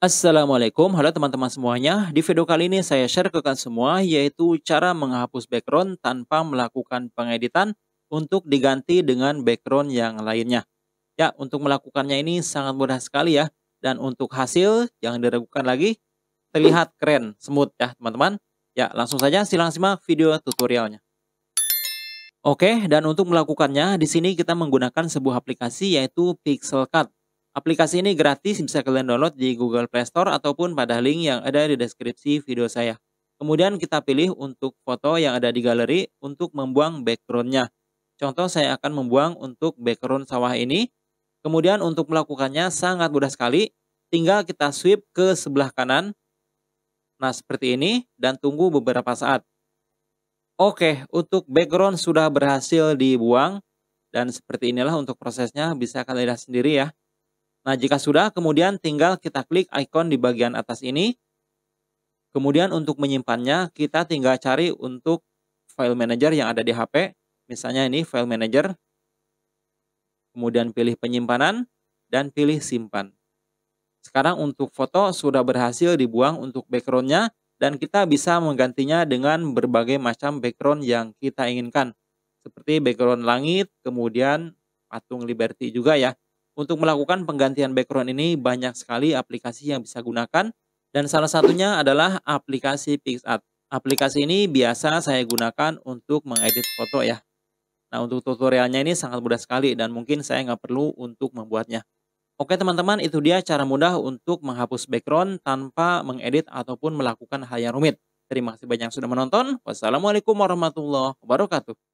Assalamualaikum, halo teman-teman semuanya. Di video kali ini saya share ke kalian semua yaitu cara menghapus background tanpa melakukan pengeditan untuk diganti dengan background yang lainnya. Ya, untuk melakukannya ini sangat mudah sekali ya. Dan untuk hasil, jangan diragukan lagi, terlihat keren, smooth ya teman-teman. Ya, langsung saja silang simak video tutorialnya. Oke, dan untuk melakukannya, di sini kita menggunakan sebuah aplikasi yaitu Pixel Cut. Aplikasi ini gratis bisa kalian download di Google Play Store ataupun pada link yang ada di deskripsi video saya. Kemudian kita pilih untuk foto yang ada di galeri untuk membuang backgroundnya. Contoh saya akan membuang untuk background sawah ini. Kemudian untuk melakukannya sangat mudah sekali. Tinggal kita sweep ke sebelah kanan. Nah seperti ini dan tunggu beberapa saat. Oke, untuk background sudah berhasil dibuang. Dan seperti inilah untuk prosesnya bisa kalian lihat sendiri ya. Nah, jika sudah, kemudian tinggal kita klik icon di bagian atas ini. Kemudian untuk menyimpannya, kita tinggal cari untuk file manager yang ada di HP. Misalnya ini file manager. Kemudian pilih penyimpanan dan pilih simpan. Sekarang untuk foto sudah berhasil dibuang untuk backgroundnya dan kita bisa menggantinya dengan berbagai macam background yang kita inginkan. Seperti background langit, kemudian patung Liberty juga ya. Untuk melakukan penggantian background ini banyak sekali aplikasi yang bisa gunakan dan salah satunya adalah aplikasi PixArt. Aplikasi ini biasa saya gunakan untuk mengedit foto ya. Nah untuk tutorialnya ini sangat mudah sekali dan mungkin saya nggak perlu untuk membuatnya. Oke teman-teman itu dia cara mudah untuk menghapus background tanpa mengedit ataupun melakukan hal yang rumit. Terima kasih banyak sudah menonton. Wassalamualaikum warahmatullahi wabarakatuh.